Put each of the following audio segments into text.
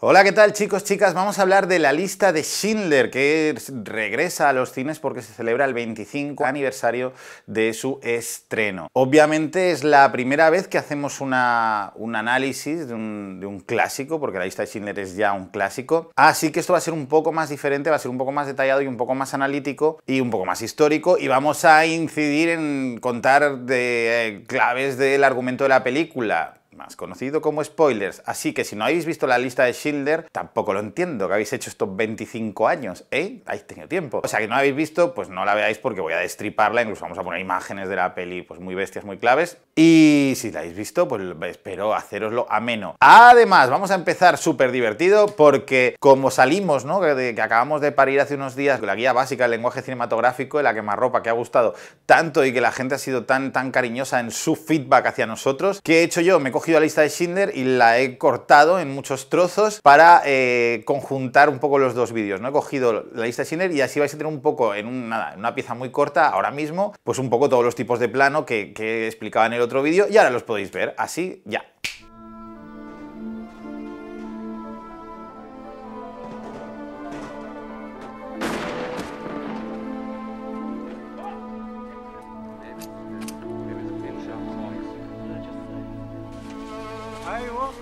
Hola, ¿qué tal chicos, chicas? Vamos a hablar de la lista de Schindler que regresa a los cines porque se celebra el 25 aniversario de su estreno. Obviamente es la primera vez que hacemos un análisis de un, clásico, porque la lista de Schindler es ya un clásico, así que esto va a ser un poco más diferente, va a ser un poco más detallado y un poco más analítico y un poco más histórico y vamos a incidir en contar de, eh, claves del argumento de la película más conocido como spoilers. Así que si no habéis visto la lista de Schindler, tampoco lo entiendo, que habéis hecho estos 25 años, ¿eh? Habéis tenido tiempo. O sea, que no habéis visto, pues no la veáis porque voy a destriparla, incluso vamos a poner imágenes de la peli, pues muy bestias, muy claves. Y si la habéis visto, pues espero haceroslo ameno. Además, vamos a empezar súper divertido porque como salimos, ¿no? Que, acabamos de parir hace unos días la guía básica del lenguaje cinematográfico, la ropa que ha gustado tanto y que la gente ha sido tan, tan cariñosa en su feedback hacia nosotros, que he hecho yo? Me cogido cogido la lista de Schindler y la he cortado en muchos trozos para eh, conjuntar un poco los dos vídeos, ¿no? He cogido la lista de Schindler y así vais a tener un poco, en, una pieza muy corta ahora mismo, pues un poco todos los tipos de plano que explicaba en el otro vídeo y ahora los podéis ver así ya.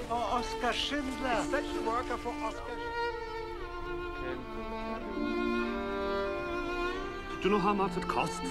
for Oskar Schindler. A social worker for Oskar Schindler. Do you know how much it costs?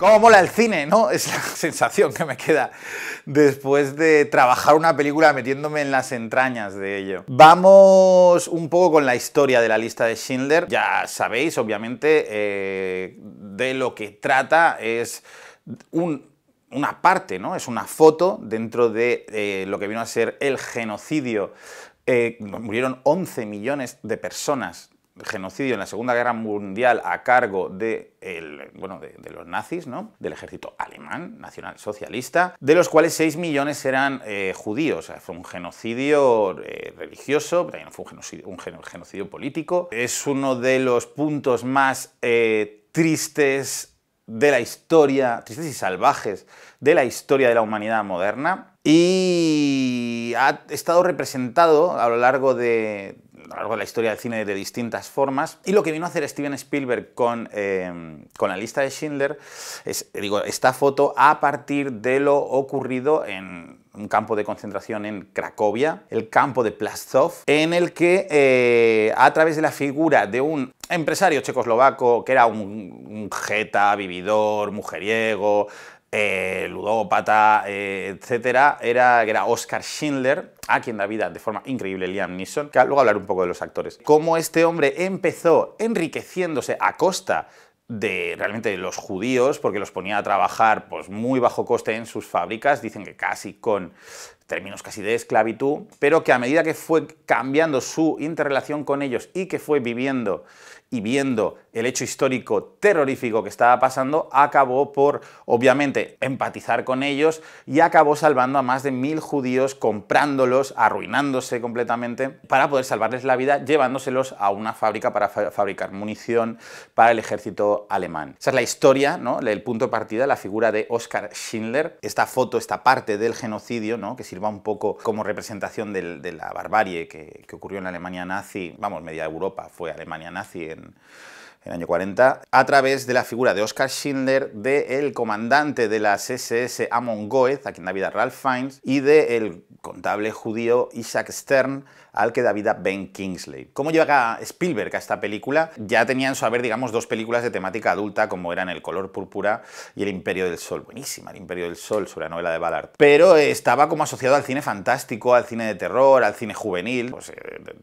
¿Cómo mola el cine, no? Es la sensación que me queda después de trabajar una película metiéndome en las entrañas de ello. Vamos un poco con la historia de la lista de Schindler. Ya sabéis, obviamente, eh, de lo que trata es una parte, ¿no? Es una foto dentro de eh, lo que vino a ser el genocidio eh, murieron 11 millones de personas genocidio en la Segunda Guerra Mundial a cargo de, bueno, de, los nazis, ¿no? del ejército alemán nacional socialista, de los cuales 6 millones eran eh, judíos. fue un genocidio eh, religioso, pero también fue un genocidio, político. Es uno de los puntos más eh, tristes de la historia, tristes y salvajes, de la historia de la humanidad moderna. Y ha estado representado a lo largo de, a lo largo de la historia del cine de distintas formas. Y lo que vino a hacer Steven Spielberg em, con, la lista de Schindler es, digo, esta foto a partir de lo ocurrido en un campo de concentración en Cracovia, el campo de Plaszow, en el que eh, a través de la figura de un empresario checoslovaco que era un, un jeta, vividor, mujeriego, eh, ludópata, etc., eh, etcétera, era, era Oscar Schindler, a quien da vida de forma increíble Liam Neeson, que luego hablaré un poco de los actores. Cómo este hombre empezó enriqueciéndose a costa de realmente los judíos, porque los ponía a trabajar pues, muy bajo coste en sus fábricas, dicen que casi con términos casi de esclavitud, pero que a medida que fue cambiando su interrelación con ellos y que fue viviendo y viendo el hecho histórico terrorífico que estaba pasando, acabó por, obviamente, empatizar con ellos y acabó salvando a más de mil judíos, comprándolos, arruinándose completamente, para poder salvarles la vida, llevándoselos a una fábrica para fabricar munición para el ejército alemán. Esa es la historia, ¿no? el punto de partida, la figura de Oskar Schindler. Esta foto, esta parte del genocidio, ¿no? que sirva un poco como representación de la barbarie que, que ocurrió en la Alemania nazi, vamos, media Europa fue Alemania nazi en en el año 40, a través de la figura de Oscar Schindler, del comandante de las SS Amon Goeth, a quien da vida Ralph Fiennes, y del el contable judío Isaac Stern, al que David Ben Kingsley. ¿Cómo llega Spielberg a esta película? Ya tenían su haber, digamos, dos películas de temática adulta como eran El color púrpura y El imperio del sol. Buenísima, El imperio del sol, sobre la novela de Ballard. Pero estaba como asociado al cine fantástico, al cine de terror, al cine juvenil. Pues, eh,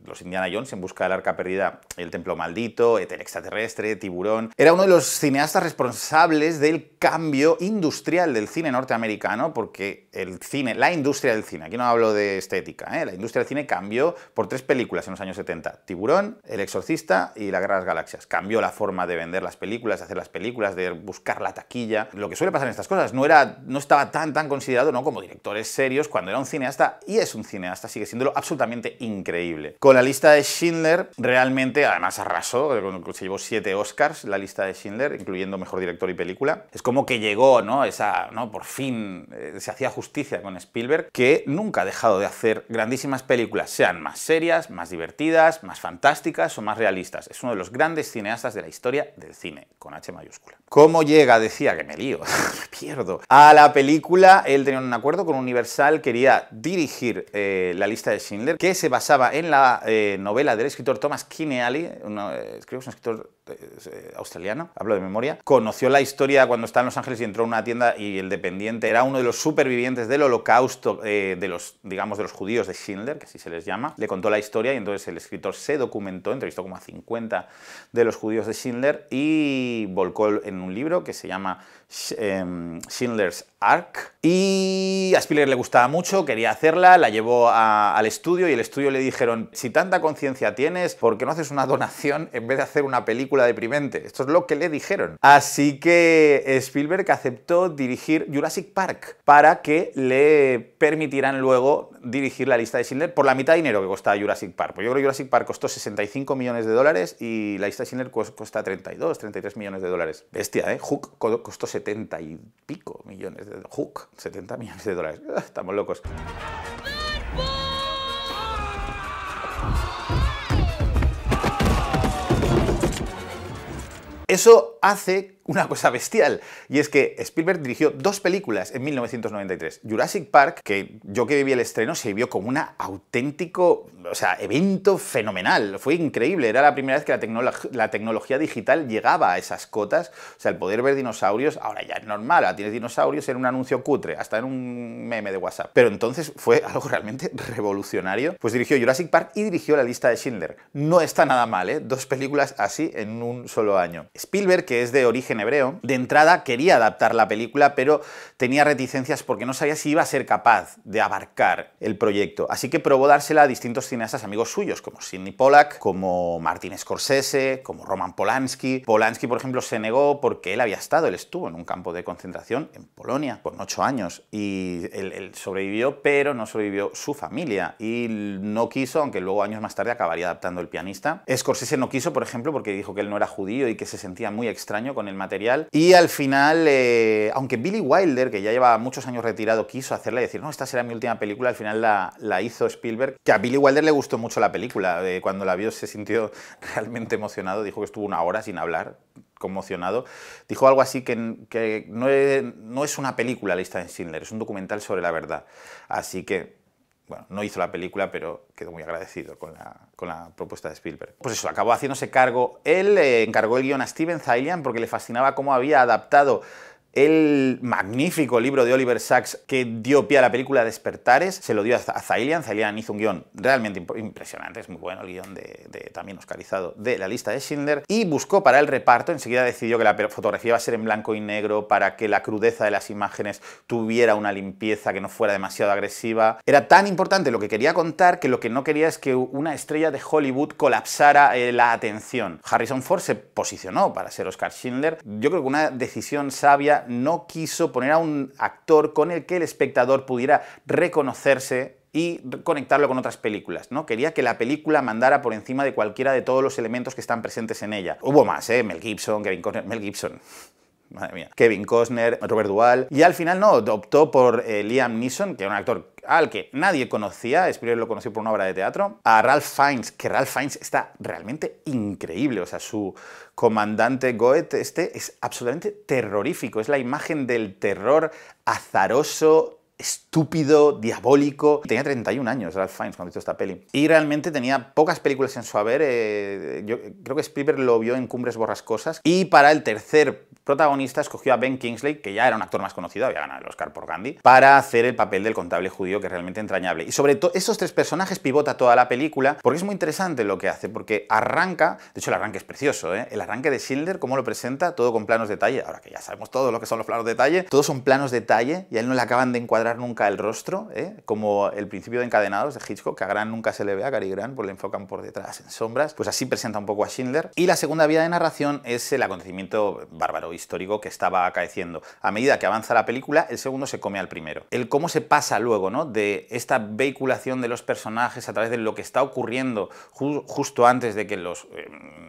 los Indiana Jones en busca del arca perdida, El templo maldito, e El extraterrestre, Tiburón. Era uno de los cineastas responsables del cambio industrial del cine norteamericano porque el cine, la industria del cine, aquí no hablo de estética, ¿eh? la industria del cine cambió por tres películas en los años 70, Tiburón, El Exorcista y La Guerra de las Galaxias. Cambió la forma de vender las películas, de hacer las películas, de buscar la taquilla. Lo que suele pasar en estas cosas, no, era, no estaba tan, tan considerado como directores serios cuando era un cineasta, y es un cineasta, sigue siendo absolutamente increíble. Con la lista de Schindler, realmente, además arrasó, eh, se llevó siete Oscars la lista de Schindler, incluyendo Mejor Director y Película. Es como que llegó, ¿no? Esa, ¿no? Por fin eh, se hacía justicia con Spielberg, que nunca ha dejado de hacer grandísimas películas, sean más serias, más divertidas, más fantásticas o más realistas. Es uno de los grandes cineastas de la historia del cine, con H mayúscula. ¿Cómo llega? Decía que me lío, me pierdo. A la película, él tenía un acuerdo con Universal, quería dirigir eh, la lista de Schindler, que se basaba en la eh, novela del escritor Thomas Kinealy, eh, creo que es un escritor eh, eh, australiano, hablo de memoria, conoció la historia cuando estaba en Los Ángeles y entró a una tienda y el dependiente era uno de los supervivientes del holocausto eh, de los, digamos, de los judíos de Schindler, que así se les llama, le contó la historia y entonces el escritor se documentó, entrevistó como a 50 de los judíos de Schindler y volcó en un libro que se llama em, Schindler's Ark. Y a Spiller le gustaba mucho, quería hacerla, la llevó al estudio y el estudio le dijeron, si tanta conciencia tienes, ¿por qué no haces una donación en vez de hacer una película deprimente. Esto es lo que le dijeron. Así que Spielberg aceptó dirigir Jurassic Park para que le permitieran luego dirigir la lista de Schindler por la mitad de dinero que costaba Jurassic Park. Pues yo creo que Jurassic Park costó 65 millones de dólares y la lista de Schindler cuesta 32, 33 millones de dólares. Bestia, ¿eh? Hook costó 70 y pico millones de Hook, 70 millones de dólares. Estamos locos. Eso hace una cosa bestial. Y es que Spielberg dirigió dos películas en 1993. Jurassic Park, que yo que viví el estreno, se vio como un auténtico, o sea, evento fenomenal. Fue increíble. Era la primera vez que la, tecnología digital llegaba a esas cotas. O sea, el poder ver dinosaurios, ahora ya es normal, ahora tienes dinosaurios en un anuncio cutre, hasta en un meme de WhatsApp. Pero entonces fue algo realmente revolucionario. Pues dirigió Jurassic Park y dirigió La lista de Schindler. No está nada mal, ¿eh? Dos películas así en un solo año. Spielberg, que es de origen hebreo. De entrada quería adaptar la película, pero tenía reticencias porque no sabía si iba a ser capaz de abarcar el proyecto. Así que probó dársela a distintos cineastas amigos suyos, como Sidney Pollack, como Martin Scorsese, como Roman Polanski. Polanski, por ejemplo, se negó porque él había estado, él estuvo en un campo de concentración en Polonia por ocho años y él, él sobrevivió, pero no sobrevivió su familia y no quiso, aunque luego años más tarde acabaría adaptando el pianista. Scorsese no quiso, por ejemplo, porque dijo que él no era judío y que se sentía muy extraño con el material y al final, eh, aunque Billy Wilder, que ya lleva muchos años retirado, quiso hacerla y decir, no, esta será mi última película, al final la, hizo Spielberg, que a Billy Wilder le gustó mucho la película. Eh, cuando la vio se sintió realmente emocionado, dijo que estuvo una hora sin hablar, conmocionado, dijo algo así que, que no, es, no, es, una película la lista de Schindler, es un documental sobre la verdad. Así que bueno, no hizo la película, pero quedó muy agradecido con la, con la propuesta de Spielberg. Pues eso, acabó haciéndose cargo. Él eh, encargó el guión a Steven Zaillian porque le fascinaba cómo había adaptado el magnífico libro de Oliver Sacks que dio pie a la película Despertares se lo dio a Zailian. Zailian hizo un guión realmente impresionante, es muy bueno el guión de, también oscarizado de la lista de Schindler. Y buscó para el reparto, enseguida decidió que la fotografía iba a ser en blanco y negro para que la crudeza de las imágenes tuviera una limpieza que no fuera demasiado agresiva. Era tan importante lo que quería contar que lo que no quería es que una estrella de Hollywood colapsara eh, la atención. Harrison Ford se posicionó para ser Oscar Schindler. Yo creo que una decisión sabia no quiso poner a un actor con el que el espectador pudiera reconocerse y conectarlo con otras películas, ¿no? Quería que la película mandara por encima de cualquiera de todos los elementos que están presentes en ella. Hubo más, ¿eh? Mel Gibson, Kevin Conner, Mel Gibson madre mía, Kevin Costner, Robert Duvall, y al final no, optó por eh, Liam Neeson, que era un actor al que nadie conocía, Spielberg lo conoció por una obra de teatro, a Ralph Fiennes, que Ralph Fiennes está realmente increíble, o sea, su comandante Goethe este es absolutamente terrorífico, es la imagen del terror azaroso, estúpido, diabólico. Tenía 31 años Ralph Fiennes cuando hizo esta peli. Y realmente tenía pocas películas en su haber. Eh, yo creo que Spielberg lo vio en Cumbres Borrascosas. Y para el tercer protagonista escogió a Ben Kingsley, que ya era un actor más conocido, había ganado el Oscar por Gandhi, para hacer el papel del contable judío, que es realmente entrañable. Y sobre todo, esos tres personajes pivota toda la película, porque es muy interesante lo que hace, porque arranca, de hecho el arranque es precioso, ¿eh? el arranque de Schindler, cómo lo presenta, todo con planos de detalle, ahora que ya sabemos todo lo que son los planos de detalle, todos son planos de detalle, y a él no le acaban de encuadrar nunca el rostro, ¿eh? como el principio de Encadenados de Hitchcock, que a Gran nunca se le ve a Gary Grant, porque le enfocan por detrás en sombras, pues así presenta un poco a Schindler. Y la segunda vía de narración es el acontecimiento bárbaro histórico que estaba acaeciendo. A medida que avanza la película, el segundo se come al primero. El cómo se pasa luego, ¿no? De esta vehiculación de los personajes a través de lo que está ocurriendo justo antes de que los em,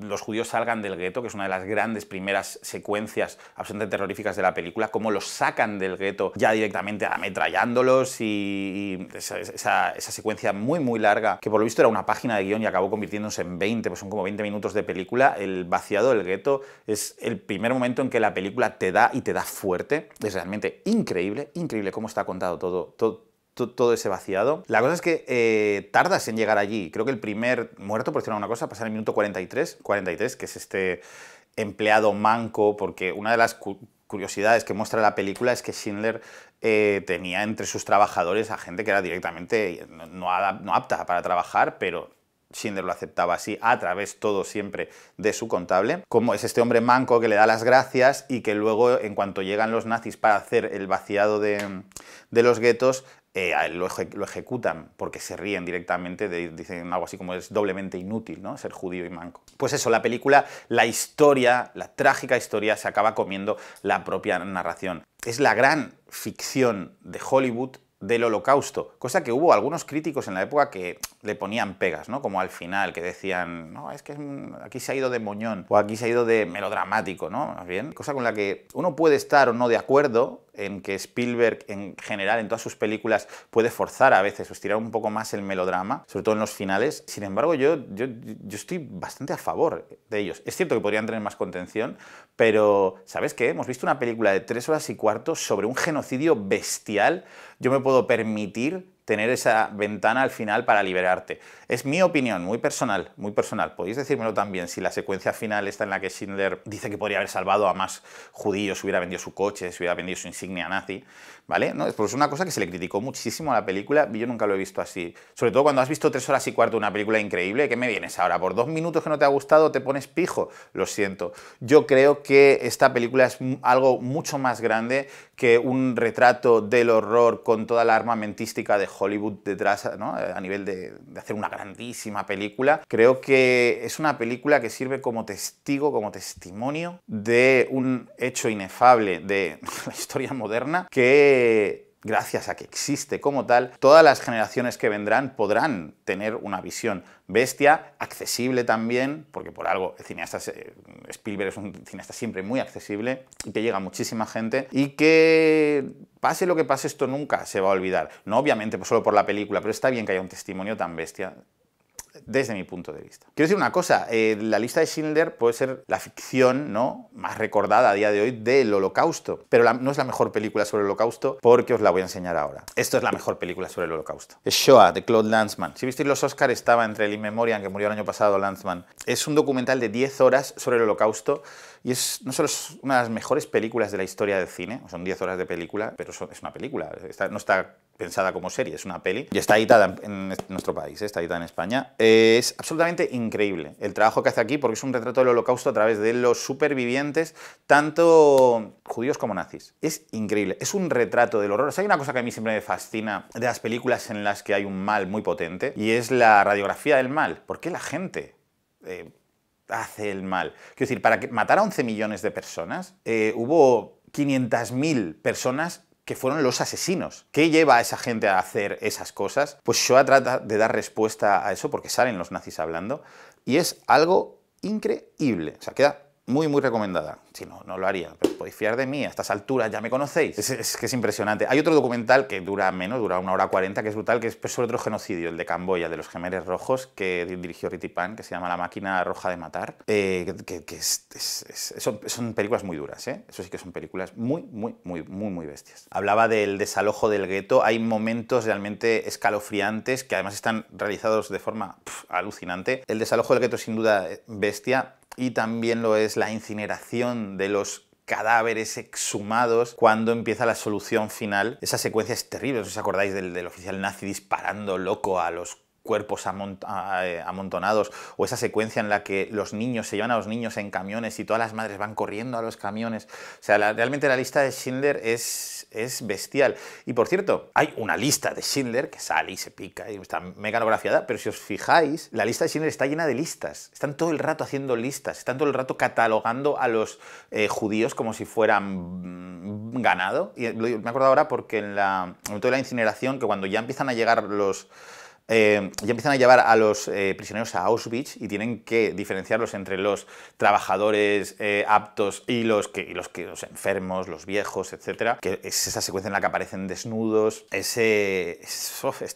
los judíos salgan del gueto, que es una de las grandes primeras secuencias absolutamente terroríficas de la película, cómo los sacan del gueto ya directamente ametrallándolos y, y esa, secuencia muy muy larga, que por lo visto era una página de guión y acabó convirtiéndose en 20, pues son como 20 minutos de película, el vaciado del gueto es el primer momento en que la película te da y te da fuerte, es realmente increíble, increíble cómo está contado todo, todo todo ese vaciado. La cosa es que eh, tardas en llegar allí. Creo que el primer muerto, por decir una cosa, pasa en el minuto 43, 43, que es este empleado manco, porque una de las curiosidades que muestra la película es que Schindler eh, tenía entre sus trabajadores a gente que era directamente no, apta para trabajar, pero Schindler lo aceptaba así, a través todo siempre de su contable, como es este hombre manco que le da las gracias y que luego, en cuanto llegan los nazis para hacer el vaciado de los guetos, eh, lo, ejecutan porque se ríen directamente, dicen algo así como es doblemente inútil, ¿no? Ser judío y manco. Pues eso, la película, la historia, la trágica historia, se acaba comiendo la propia narración. Es la gran ficción de Hollywood del holocausto, cosa que hubo algunos críticos en la época que le ponían pegas, ¿no? Como al final, que decían, no, es que aquí se ha ido de moñón, o aquí se ha ido de melodramático, ¿no? Más bien, cosa con la que uno puede estar o no de acuerdo en que Spielberg en general, en todas sus películas, puede forzar a veces o estirar un poco más el melodrama, sobre todo en los finales. Sin embargo, yo, yo, yo estoy bastante a favor de ellos. Es cierto que podrían tener más contención, pero ¿sabes qué? Hemos visto una película de tres horas y cuarto sobre un genocidio bestial. Yo me puedo permitir tener esa ventana al final para liberarte. Es mi opinión, muy personal, muy personal. Podéis decírmelo también si la secuencia final está en la que Schindler dice que podría haber salvado a más judíos, hubiera vendido su coche, hubiera vendido su insignia nazi, ¿vale? No, pues es una cosa que se le criticó muchísimo a la película y yo nunca lo he visto así. Sobre todo cuando has visto tres horas y cuarto una película increíble, ¿qué me vienes ahora? ¿Por dos minutos que no te ha gustado te pones pijo? Lo siento. Yo creo que esta película es algo mucho más grande que un retrato del horror con toda la armamentística de Hollywood detrás, ¿no? Eh, a nivel de, de, hacer una grandísima película. Creo que es una película que sirve como testigo, como testimonio de un hecho inefable de la historia moderna que gracias a que existe como tal, todas las generaciones que vendrán podrán tener una visión bestia, accesible también, porque por algo el cineasta Spielberg es un cineasta siempre muy accesible y que llega a muchísima gente y que pase lo que pase esto nunca se va a olvidar. No obviamente pues solo por la película, pero está bien que haya un testimonio tan bestia desde mi punto de vista. Quiero decir una cosa, eh, la lista de Schindler puede ser la ficción ¿no? más recordada a día de hoy del holocausto, pero no es la mejor película sobre el holocausto porque os la voy a enseñar ahora. Esto es la mejor película sobre el holocausto. Es Shoah, de Claude Lanzmann. Si visteis los Oscars estaba entre el In Memoriam, que murió el año pasado Lanzmann. Es un documental de 10 horas sobre el holocausto y es, no solo es una de las mejores películas de la historia del cine, son 10 horas de película, pero es una película, no está pensada como serie, es una peli, y está editada en, nuestro país, ¿eh? está editada en España. Eh, es absolutamente increíble el trabajo que hace aquí, porque es un retrato del holocausto a través de los supervivientes, tanto judíos como nazis. Es increíble, es un retrato del horror. hay una cosa que a mí siempre me fascina de las películas en las que hay un mal muy potente, y es la radiografía del mal. ¿Por qué la gente... Eh, hace el mal. Quiero decir, para matar a 11 millones de personas, eh, hubo 500.000 personas que fueron los asesinos. ¿Qué lleva a esa gente a hacer esas cosas? Pues Shoah trata de dar respuesta a eso porque salen los nazis hablando y es algo increíble. O sea, queda muy, muy recomendada. Si no, no lo haría. Pero podéis fiar de mí, a estas alturas ya me conocéis. Es, que es impresionante. Hay otro documental que dura menos, dura una hora cuarenta, que es brutal, que es sobre otro genocidio, el de Camboya, de los gemeres rojos, que dirigió Ritipan, que se llama La máquina roja de matar, eh, que, son, películas muy duras, ¿eh? Eso sí que son películas muy, muy, muy, muy, muy bestias. Hablaba del desalojo del gueto. Hay momentos realmente escalofriantes que además están realizados de forma alucinante. El desalojo del gueto, sin duda, bestia y también lo es la incineración de los cadáveres exhumados cuando empieza la solución final. Esa secuencia es terrible, ¿os acordáis del, del oficial nazi disparando loco a los cuerpos eh, amontonados, o esa secuencia en la que los niños se llevan a los niños en camiones y todas las madres van corriendo a los camiones. O sea, realmente la lista de Schindler es, es bestial. Y por cierto, hay una lista de Schindler que sale y se pica y está mecanografiada, pero si os fijáis, la lista de Schindler está llena de listas. Están todo el rato haciendo listas, están todo el rato catalogando a los eh, judíos como si fueran mm, ganado. Y eh, me acuerdo ahora porque en la, en la incineración, que cuando ya empiezan a llegar los eh, ya empiezan a llevar a los eh, prisioneros a Auschwitz y tienen que diferenciarlos entre los trabajadores eh, aptos y los que, los que los enfermos, los viejos, etcétera. Que es esa secuencia en la que aparecen desnudos, es,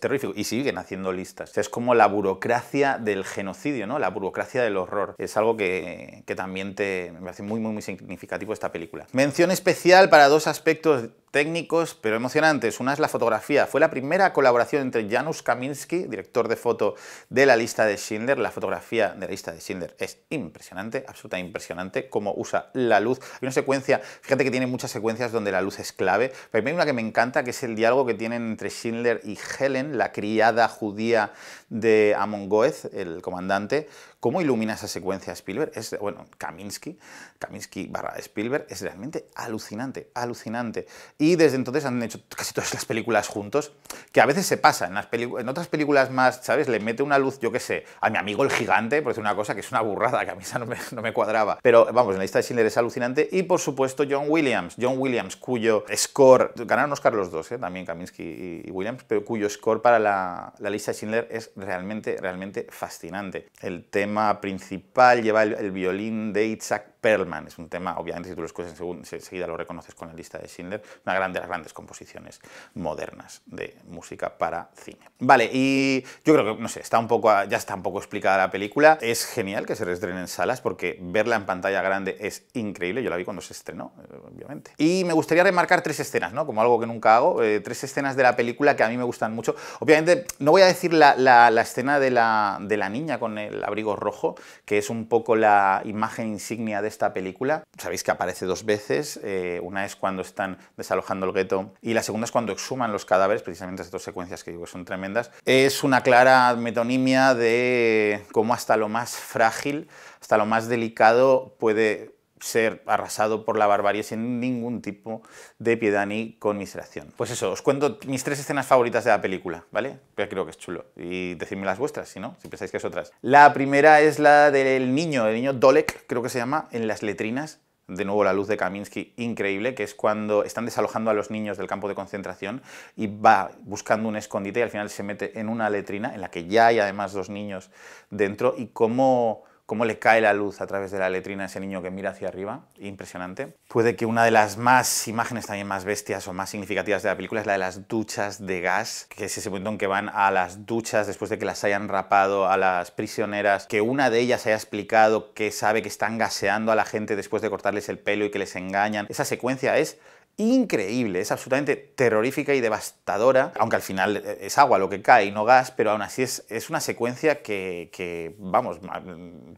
terrífico. y siguen haciendo listas. es como la burocracia del genocidio, ¿no? La burocracia del horror. Es algo que, también te me parece muy muy muy significativo esta película. Mención especial para dos aspectos técnicos pero emocionantes. Una es la fotografía. Fue la primera colaboración entre Janusz Kaminski, director de foto de la lista de Schindler. La fotografía de la lista de Schindler es impresionante, absolutamente impresionante, cómo usa la luz. Hay una secuencia, fíjate que tiene muchas secuencias donde la luz es clave, pero hay una que me encanta, que es el diálogo que tienen entre Schindler y Helen, la criada judía de Amon Goeth, el comandante, ¿Cómo ilumina esa secuencia Spielberg? Es, bueno, Kaminsky, Kaminsky barra Spielberg, es realmente alucinante, alucinante. Y desde entonces han hecho casi todas las películas juntos, que a veces se pasa. En, las en otras películas más, ¿sabes? Le mete una luz, yo qué sé, a mi amigo el gigante, por decir una cosa que es una burrada, que a mí esa no me, cuadraba. Pero vamos, en la lista de Schindler es alucinante. Y por supuesto, John Williams, John Williams, cuyo score, ganaron Oscar los dos, ¿eh? también Kaminsky y Williams, pero cuyo score para la, la lista de Schindler es realmente, realmente fascinante. El tema tema principal, lleva el, violín de Itzhak Perlman es un tema, obviamente, si tú lo escuchas enseguida lo reconoces con la lista de Schindler, una de las grandes composiciones modernas de música para cine. Vale, y yo creo que, no sé, está un poco, ya está un poco explicada la película. Es genial que se reestrene en salas porque verla en pantalla grande es increíble. Yo la vi cuando se estrenó, eh, obviamente. Y me gustaría remarcar tres escenas, ¿no? Como algo que nunca hago, eh, tres escenas de la película que a mí me gustan mucho. Obviamente, no voy a decir la, la, la escena de la, de la niña con el abrigo rojo, que es un poco la imagen insignia de esta película, sabéis que aparece dos veces, eh, una es cuando están desalojando el gueto y la segunda es cuando exhuman los cadáveres, precisamente estas dos secuencias que digo que son tremendas, es una clara metonimia de cómo hasta lo más frágil, hasta lo más delicado puede ser arrasado por la barbarie sin ningún tipo de piedad ni conmiseración. Pues eso, os cuento mis tres escenas favoritas de la película, ¿vale? Que creo que es chulo. Y decidme las vuestras, si no, si pensáis que es otras. La primera es la del niño, el niño Dolek, creo que se llama, en las letrinas. De nuevo la luz de Kaminsky, increíble, que es cuando están desalojando a los niños del campo de concentración y va buscando un escondite y al final se mete en una letrina en la que ya hay además dos niños dentro y cómo cómo le cae la luz a través de la letrina a ese niño que mira hacia arriba, impresionante. Puede que una de las más imágenes también más bestias o más significativas de la película es la de las duchas de gas, que es ese momento en que van a las duchas después de que las hayan rapado a las prisioneras, que una de ellas haya explicado que sabe que están gaseando a la gente después de cortarles el pelo y que les engañan. Esa secuencia es increíble, es absolutamente terrorífica y devastadora, aunque al final eh, es agua lo que cae y no gas, pero aún así es, es una secuencia que, vamos,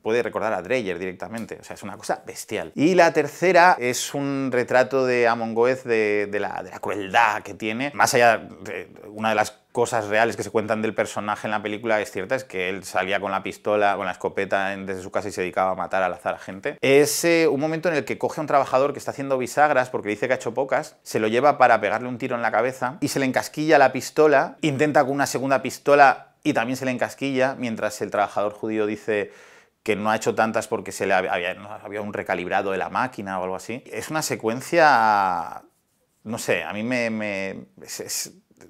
puede recordar a Dreyer directamente, o sea, es una cosa bestial. Y la tercera es un retrato de Amon de, la, de la crueldad que tiene, más allá de una de las cosas reales que se cuentan del personaje en la película es cierta, es que él salía con la pistola, con la escopeta desde su casa y se dedicaba a matar al azar a gente. Es eh, un momento en el que coge a un trabajador que está haciendo bisagras porque dice que ha hecho pocas, se lo lleva para pegarle un tiro en la cabeza y se le encasquilla la pistola, intenta con una segunda pistola y también se le encasquilla, mientras el trabajador judío dice que no ha hecho tantas porque se le había, un recalibrado de la máquina o algo así. Es una secuencia no sé, a mí me... me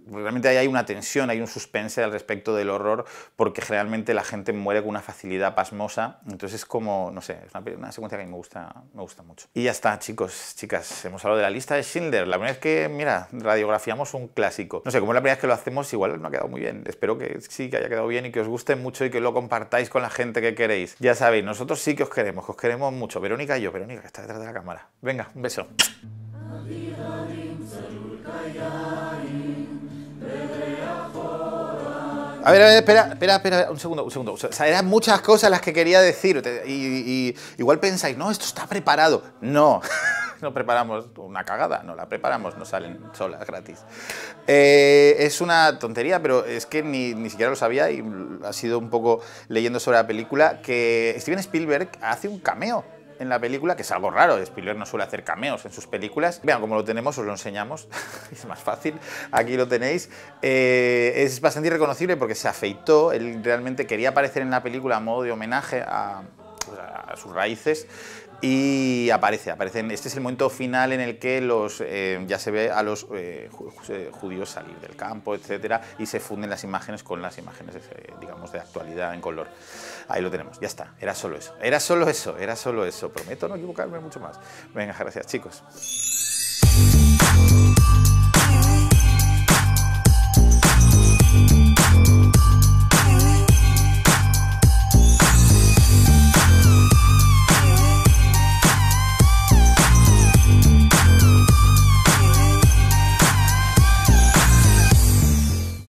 realmente hay una tensión, hay un suspense al respecto del horror, porque generalmente la gente muere con una facilidad pasmosa, entonces es como, no sé, es una, secuencia que me gusta, me gusta mucho. Y ya está, chicos, chicas, hemos hablado de la lista de Schindler, la primera vez que, mira, radiografiamos un clásico. No sé, como es la primera vez que lo hacemos, igual no ha quedado muy bien, espero que sí, que haya quedado bien y que os guste mucho y que lo compartáis con la gente que queréis. Ya sabéis, nosotros sí que os queremos, que os queremos mucho, Verónica y yo, Verónica, que está detrás de la cámara. Venga, un beso. A ver, espera, espera, espera, un segundo, un segundo. O sea, eran muchas cosas las que quería decir. Y, igual pensáis, no, esto está preparado. No, no preparamos una cagada, no la preparamos, no salen solas gratis. Eh, es una tontería, pero es que ni, ni siquiera lo sabía y ha sido un poco leyendo sobre la película que Steven Spielberg hace un cameo en la película, que es algo raro, Spielberg no suele hacer cameos en sus películas. Vean cómo lo tenemos, os lo enseñamos, es más fácil, aquí lo tenéis. Eh, es bastante irreconocible porque se afeitó, él realmente quería aparecer en la película a modo de homenaje a, sus raíces y aparece, aparecen. Este es el momento final en el que los, eh, ya se ve a los eh, eh, judíos salir del campo, etcétera, y se funden las imágenes con las imágenes, digamos, de actualidad en color. Ahí lo tenemos, ya está, era solo eso, era solo eso, era solo eso. Prometo no equivocarme mucho más. Venga, gracias, chicos.